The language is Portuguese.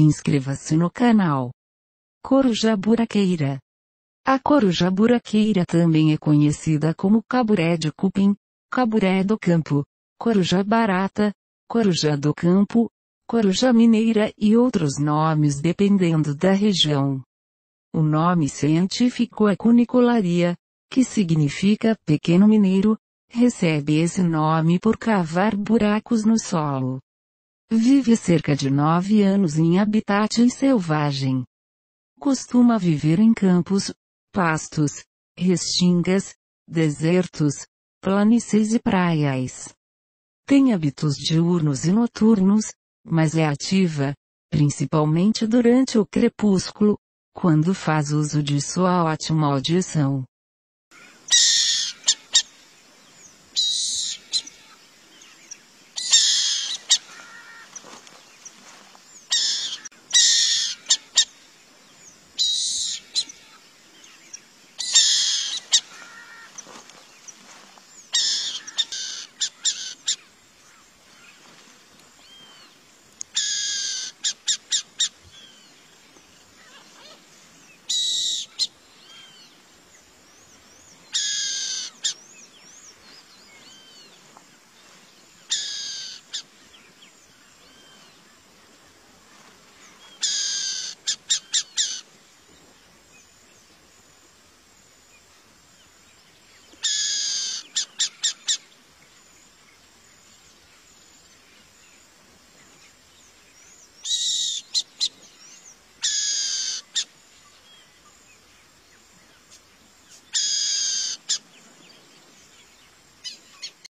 inscreva-se no canal. Coruja buraqueira. A coruja buraqueira também é conhecida como caburé de cupim, caburé do campo, coruja barata, coruja do campo, coruja mineira e outros nomes dependendo da região. O nome científico é cunicularia, que significa pequeno mineiro, recebe esse nome por cavar buracos no solo. Vive cerca de nove anos em habitat selvagem. Costuma viver em campos, pastos, restingas, desertos, planícies e praias. Tem hábitos diurnos e noturnos, mas é ativa, principalmente durante o crepúsculo, quando faz uso de sua ótima audição.